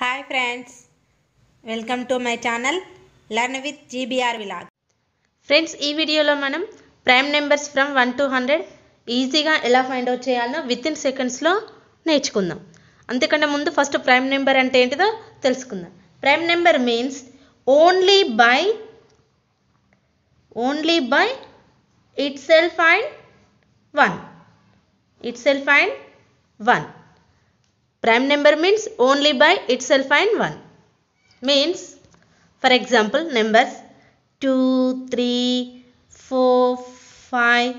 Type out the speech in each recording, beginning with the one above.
Hi friends welcome to my channel learn with GBR vlog friends ఈ వీడియోలో మనం prime numbers from one to hundred ఈజీగా ఎలా find out చేయాలో within సెకండ్స్లో నేర్చుకుందాం అంతేకంటే ముందు ఫస్ట్ ప్రైమ్ నెంబర్ అంటే ఏంటిదో తెలుసుకుందాం prime number means only by only by itself and one itself and one prime number means only by itself and one means for example numbers two three four five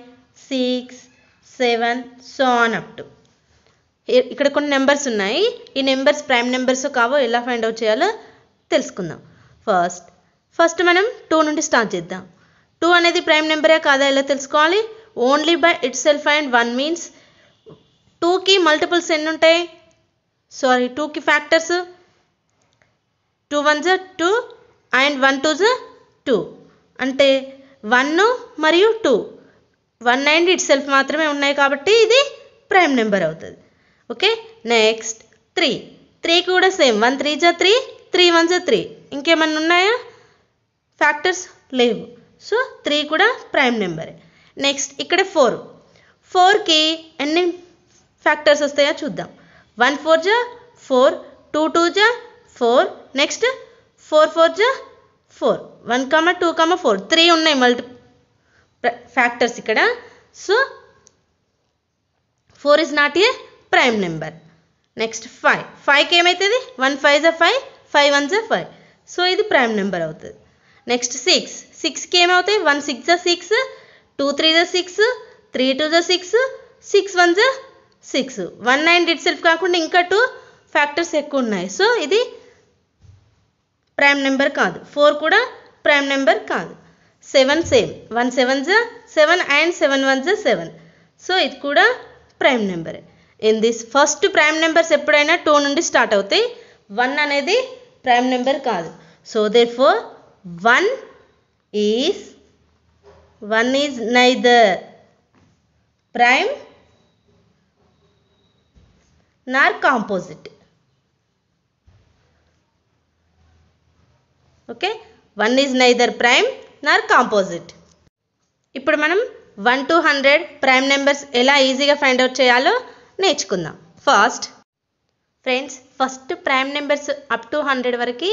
six seven so on up to ఇక్కడ కొన్ని numbers ఉన్నాయి ఈ numbers prime numbers కావో ఎలా find out చేయాలో తెలుసుకుందాం first first మనం two నుండి start చేద్దాం టూ అనేది ప్రైమ్ నెంబరే కాదా ఎలా తెలుసుకోవాలి only by itself and one means టూకి మల్టిపుల్స్ ఎన్ని ఉంటాయి సారీ టూకి ఫ్యాక్టర్స్ టూ వన్ జ టూ అండ్ వన్ టూ జా టూ అంటే వన్ మరియు two one and itself మాత్రమే ఉన్నాయి కాబట్టి ఇది ప్రైమ్ నెంబర్ అవుతుంది ఓకే నెక్స్ట్ త్రీ త్రీ కూడా సేమ్ వన్ త్రీ జా త్రీ త్రీ వన్ జా త్రీ ఇంకేమన్నా ఉన్నాయా ఫ్యాక్టర్స్ లేవు సో త్రీ కూడా ప్రైమ్ నెంబరే నెక్స్ట్ ఇక్కడ ఫోర్ ఫోర్కి ఎన్ని ఫ్యాక్టర్స్ వస్తాయో చూద్దాం వన్ ఫోర్ జా ఫోర్ టూ టూ జా ఫోర్ నెక్స్ట్ ఫోర్ ఫోర్ జా four one comma two comma four three ఉన్నాయి మల్టి ఫ్యాక్టర్స్ ఇక్కడ so four is not a prime number next five ఫైవ్కి ఏమవుతుంది వన్ ఫైవ్ జా ఫైవ్ ఫైవ్ వన్ జా five so ఇది prime number అవుతుంది next six సిక్స్కి ఏమవుతాయి వన్ సిక్స్ జా సిక్స్ టూ త్రీ జా సిక్స్ త్రీ టూ జా సిక్స్ సిక్స్ వన్ జా six one nine itself కాకుండా ఇంకా టూ ఫ్యాక్టర్స్ ఎక్కువ ఉన్నాయి సో ఇది ప్రైమ్ నెంబర్ కాదు ఫోర్ కూడా ప్రైమ్ నెంబర్ కాదు సెవెన్ సేమ్ వన్ సెవెన్ జా సెవెన్ అండ్ సెవెన్ వన్ జా సెవెన్ సో ఇది కూడా ప్రైమ్ నెంబరే in this first prime numbers ఎప్పుడైనా టూ నుండి స్టార్ట్ అవుతాయి వన్ అనేది ప్రైమ్ నెంబర్ కాదు so therefore one is one is neither prime composite okay one is neither prime nor composite ఇప్పుడు మనం one to hundred prime numbers ఎలా ఈజీగా find out చేయాలో నేర్చుకుందాం first friends first prime numbers up to hundred వరకు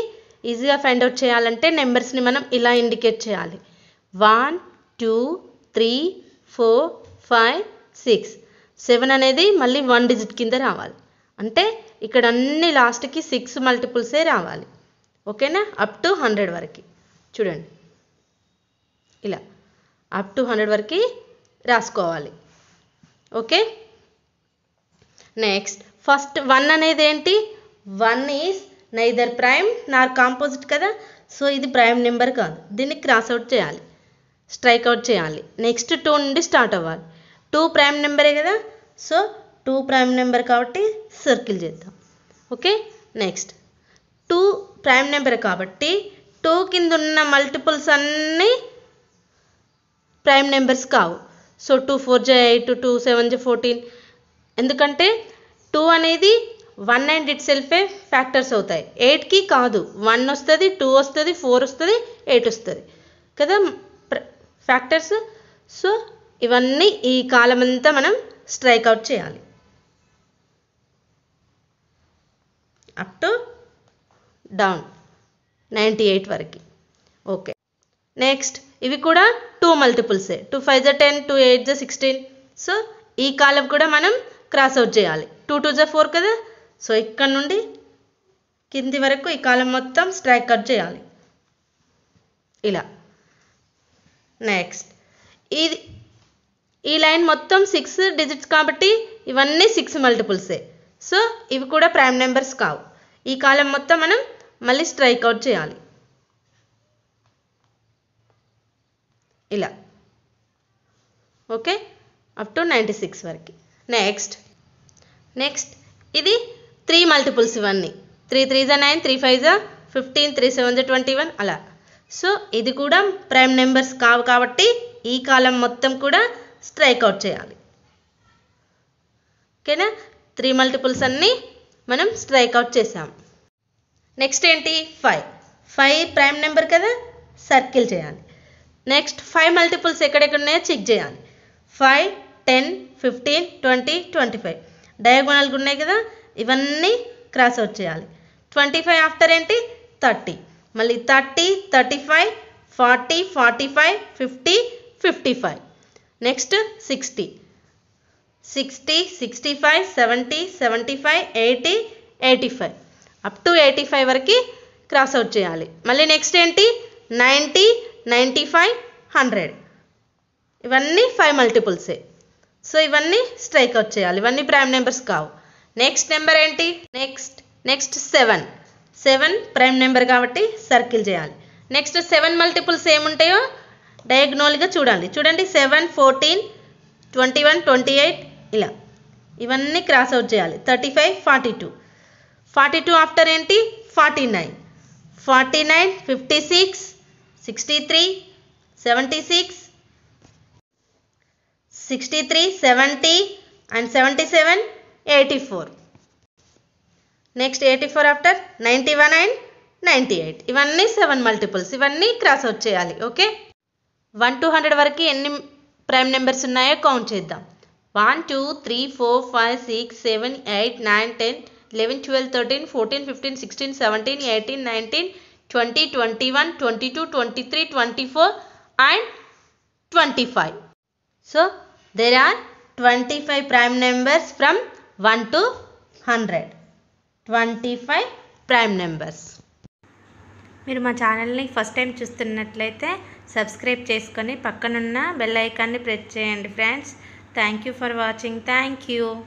ఈజీగా find out చేయాలంటే నెంబర్స్ని మనం ఇలా ఇండికేట్ చేయాలి one two three four five six seven అనేది మళ్ళీ వన్ డిజిట్ కింద రావాలి అంటే ఇక్కడ అన్ని లాస్ట్కి సిక్స్ మల్టిపుల్సే రావాలి ఓకేనా అప్ టు హండ్రెడ్ వరకు చూడండి ఇలా అప్ టు హండ్రెడ్ వరకు రాసుకోవాలి ఓకే నెక్స్ట్ ఫస్ట్ వన్ అనేది ఏంటి one is neither prime nor composite కదా సో ఇది ప్రైమ్ నెంబర్ కాదు దీన్ని క్రాస్ అవుట్ చేయాలి స్ట్రైక్ అవుట్ చేయాలి నెక్స్ట్ టూ నుండి స్టార్ట్ అవ్వాలి టూ ప్రైమ్ నెంబరే కదా సో టూ ప్రైమ్ నెంబర్ కాబట్టి సర్కిల్ చేద్దాం okay next two prime number కాబట్టి టూ కింద ఉన్న మల్టిపుల్స్ అన్నీ ప్రైమ్ నెంబర్స్ కావు సో టూ ఫోర్ జే ఎయిట్ టూ సెవెన్ జే ఫోర్టీన్ ఎందుకంటే టూ అనేది వన్ అండ్ ఇట్ సెల్ఫే ఫ్యాక్టర్స్ అవుతాయి ఎయిట్కి కాదు వన్ వస్తుంది టూ వస్తుంది ఫోర్ వస్తుంది ఎయిట్ వస్తుంది కదా ఫ్యాక్టర్స్ సో ఇవన్నీ ఈ కాలం అంతా మనం స్ట్రైక్ అవుట్ చేయాలి up to down ninety eight వరకు ఓకే నెక్స్ట్ ఇవి కూడా టూ మల్టిపుల్సే టూ ఫైవ్ జ టెన్ టూ ఎయిట్ జ సిక్స్టీన్ సో ఈ కాలం కూడా మనం క్రాస్ అవుట్ చేయాలి టూ టూ జ ఫోర్ కదా సో ఇక్కడ నుండి కింది వరకు ఈ కాలం మొత్తం స్ట్రైక్ కట్ చేయాలి ఇలా నెక్స్ట్ ఇది ఈ లైన్ మొత్తం సిక్స్ డిజిట్స్ కాబట్టి ఇవన్నీ సిక్స్ మల్టిపుల్సే సో ఇవి కూడా ప్రైమ్ నెంబర్స్ కావు ఈ కాలం మొత్తం మనం మళ్ళీ స్ట్రైక్ అవుట్ చేయాలి ఇలా okay up to ninety six వరకు నెక్స్ట్ నెక్స్ట్ ఇది త్రీ మల్టిపుల్స్ ఇవన్నీ త్రీ త్రీ జా నైన్ త్రీ ఫైవ్ జా ఫిఫ్టీన్ త్రీ సెవెన్ జా ట్వంటీ వన్ అలా సో ఇది కూడా ప్రైమ్ నెంబర్స్ కావు కాబట్టి ఈ కాలం మొత్తం కూడా స్ట్రైక్ అవుట్ చేయాలి ఓకేనా త్రీ మల్టిపుల్స్ అన్నీ మనం స్ట్రైక్ అవుట్ చేసాం నెక్స్ట్ ఏంటి ఫైవ్ ఫైవ్ ప్రైమ్ నెంబర్ కదా సర్కిల్ చేయాలి నెక్స్ట్ ఫైవ్ మల్టిపుల్స్ ఎక్కడెక్కడ ఉన్నాయో చెక్ చేయాలి five ten fifteen twenty twenty five diagonal ఉన్నాయి కదా ఇవన్నీ క్రాస్ అవుట్ చేయాలి ట్వంటీ ఫైవ్ ఆఫ్టర్ ఏంటి థర్టీ మళ్ళీ thirty thirty five forty forty five fifty fifty five next sixty sixty sixty five seventy seventy five eighty eighty five up to eighty five వరకు cross out చేయాలి మళ్ళీ next ఏంటి ninety ninety five hundred ఇవన్నీ five మల్టిపుల్సే so ఇవన్నీ strike out చేయాలి ఇవన్నీ prime numbers కావు నెక్స్ట్ నెంబర్ ఏంటి next next seven seven prime number కాబట్టి సర్కిల్ చేయాలి నెక్స్ట్ సెవెన్ మల్టిపుల్స్ ఏముంటాయో డయాగ్నోల్గా చూడాలి చూడండి seven fourteen twenty one twenty eight ఇలా ఇవన్నీ క్రాస్ అవుట్ చేయాలి thirty five forty two forty two after ఏంటి forty nine forty nine fifty six sixty three seventy six sixty three seventy and seventy seven eighty four next eighty four after ninety one and ninety eight ఇవన్నీ seven multiples ఇవన్నీ cross out చేయాలి okay one two hundred వరకు ఎన్ని prime numbers ఉన్నాయో count చేద్దాం one two three four five six seven eight nine ten eleven twelve thirteen fourteen fifteen sixteen seventeen eighteen nineteen twenty twenty one twenty two twenty three twenty four and twenty five so there are twenty five prime numbers from one to hundred twenty five prime numbers మీరు మా ఛానల్ని first time చూస్తున్నట్లయితే subscribe చేసుకొని పక్కనున్న bell ఐకాన్ని press చేయండి friends Thank you for watching. Thank you.